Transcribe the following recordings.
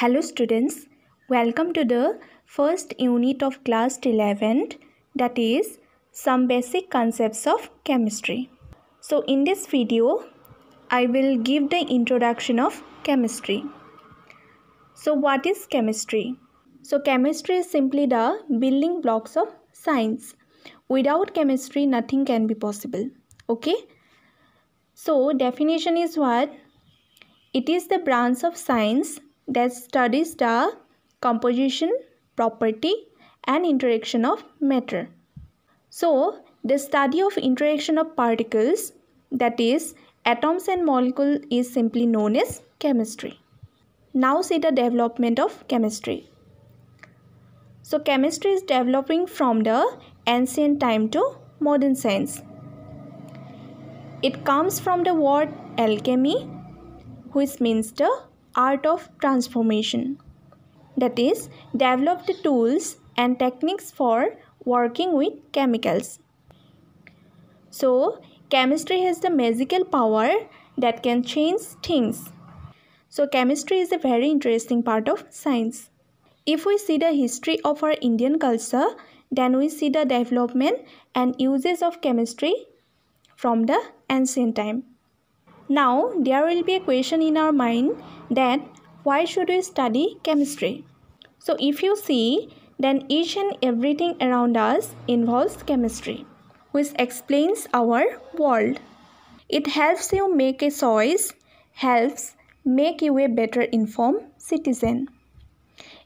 Hello students, welcome to the first unit of class 11 that is some basic concepts of chemistry. So in this video, I will give the introduction of chemistry. So what is chemistry? So chemistry is simply the building blocks of science. Without chemistry, nothing can be possible. Okay. So definition is what? It is the branch of science that studies the composition, property and interaction of matter. So, the study of interaction of particles that is atoms and molecule is simply known as chemistry. Now see the development of chemistry. So chemistry is developing from the ancient time to modern science. It comes from the word alchemy which means the art of transformation. That is, develop the tools and techniques for working with chemicals. So, chemistry has the magical power that can change things. So, chemistry is a very interesting part of science. If we see the history of our Indian culture, then we see the development and uses of chemistry from the ancient time. Now, there will be a question in our mind that why should we study chemistry? So, if you see, then each and everything around us involves chemistry, which explains our world. It helps you make a choice, helps make you a better informed citizen,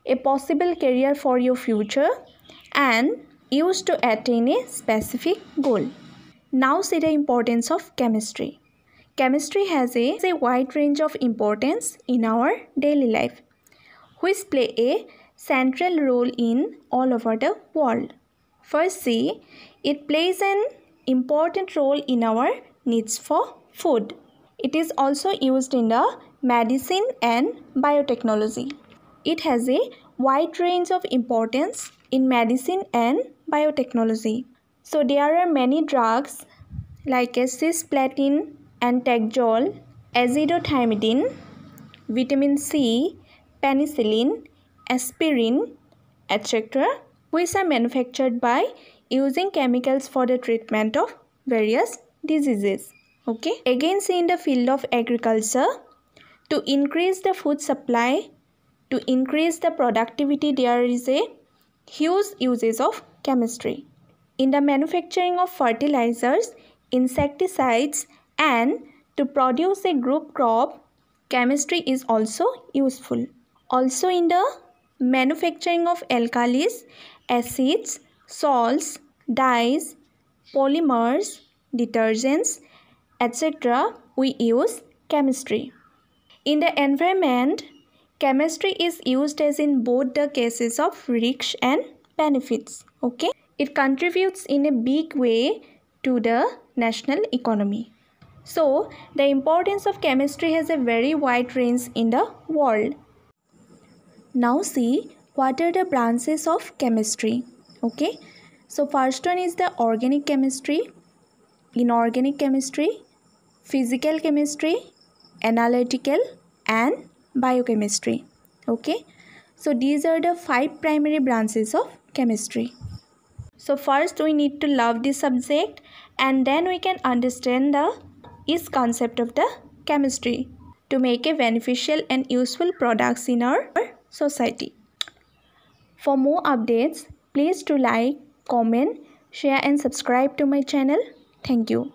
a possible career for your future, and used to attain a specific goal. Now, see the importance of chemistry. Chemistry has a, a wide range of importance in our daily life, which play a central role in all over the world. First, see it plays an important role in our needs for food. It is also used in the medicine and biotechnology. It has a wide range of importance in medicine and biotechnology. So there are many drugs like a cisplatin, অ্যান্ট্যাকজল azidothymidine, vitamin C, penicillin, aspirin, etc., which are manufactured by using chemicals for the treatment of various diseases. Okay, again, see in the field of agriculture to increase the food supply, to increase the productivity, there is a huge usage of chemistry. In the manufacturing of fertilizers, insecticides, and to produce a group crop, chemistry is also useful. Also in the manufacturing of alkalis, acids, salts, dyes, polymers, detergents, etc. we use chemistry. In the environment, chemistry is used as in both the cases of risks and benefits. Okay, it contributes in a big way to the national economy. So, the importance of chemistry has a very wide range in the world. Now see what are the branches of chemistry. Okay. So first one is the organic chemistry, inorganic chemistry, physical chemistry, analytical and biochemistry. Okay. So these are the five primary branches of chemistry. So first we need to love this subject and then we can understand the is concept of the chemistry to make a beneficial and useful products in our society. For more updates, please to like, comment, share and subscribe to my channel. Thank you.